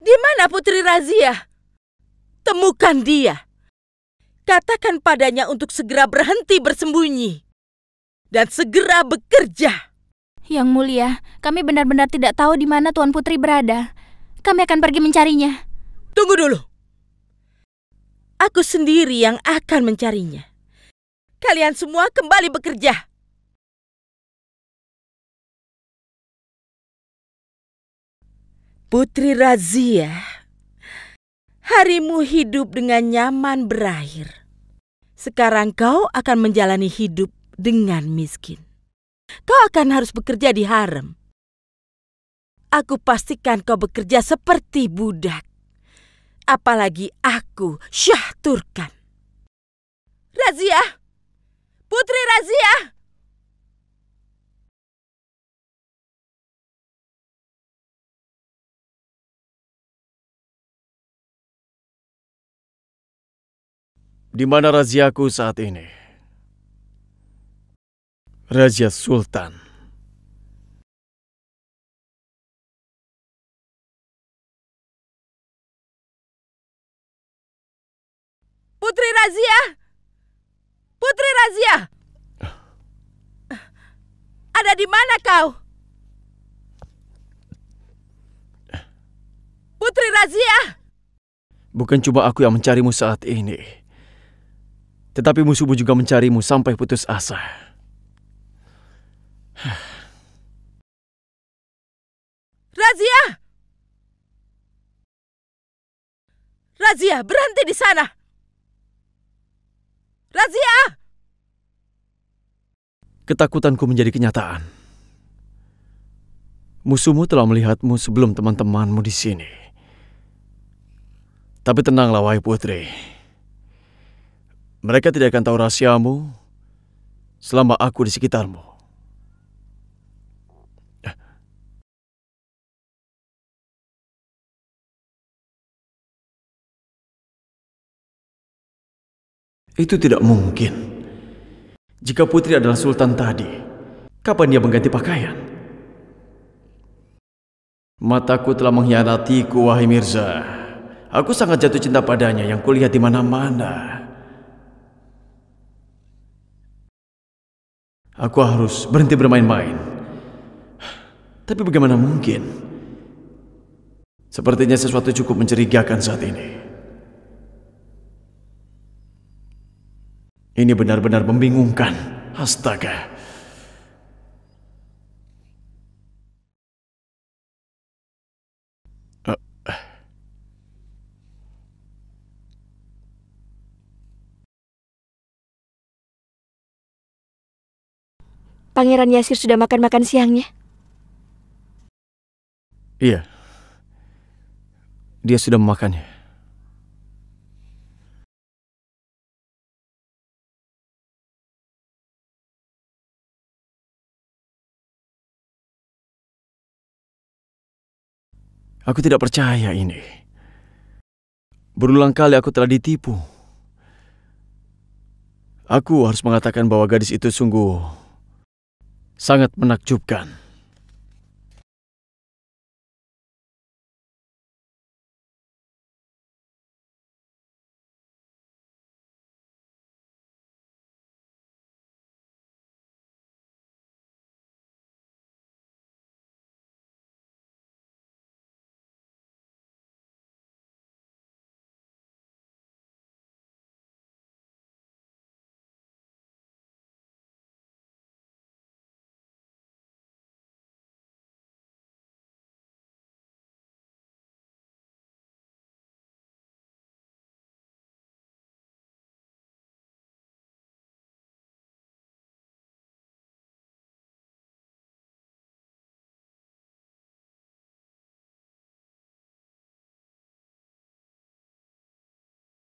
Di mana Putri Razia? Temukan dia. Katakan padanya untuk segera berhenti bersembunyi dan segera bekerja. Yang mulia, kami benar-benar tidak tahu di mana Tuan Putri berada. Kami akan pergi mencarinya. Tunggu dulu. Aku sendiri yang akan mencarinya. Kalian semua kembali bekerja. Putri Razia, harimu hidup dengan nyaman berakhir. Sekarang kau akan menjalani hidup dengan miskin. Kau akan harus bekerja di harem. Aku pastikan kau bekerja seperti budak. Apalagi aku, Syah Turkan. Razia! Putri Razia! Di mana raziaku saat ini? Raja Sultan. Putri Razia! Putri Razia! Ada di mana kau? Putri Razia! Bukan cuma aku yang mencarimu saat ini. Tetapi musuhmu juga mencarimu sampai putus asa. Razia! Razia, berhenti di sana! Razia! Ketakutanku menjadi kenyataan. Musuhmu telah melihatmu sebelum teman-temanmu di sini. Tapi tenanglah, wahai putri. Mereka tidak akan tahu rahasiamu selama aku di sekitarmu. Itu tidak mungkin. Jika putri adalah sultan tadi, kapan dia mengganti pakaian? Mataku telah mengkhianatiku, wahai Mirza. Aku sangat jatuh cinta padanya yang kulihat di mana-mana. Aku harus berhenti bermain-main. Tapi bagaimana mungkin? Sepertinya sesuatu cukup mencurigakan saat ini. Ini benar-benar membingungkan. Astaga. Pangeran Yasir sudah makan-makan siangnya? Iya. Dia sudah memakannya. Aku tidak percaya ini. Berulang kali aku telah ditipu. Aku harus mengatakan bahwa gadis itu sungguh sangat menakjubkan.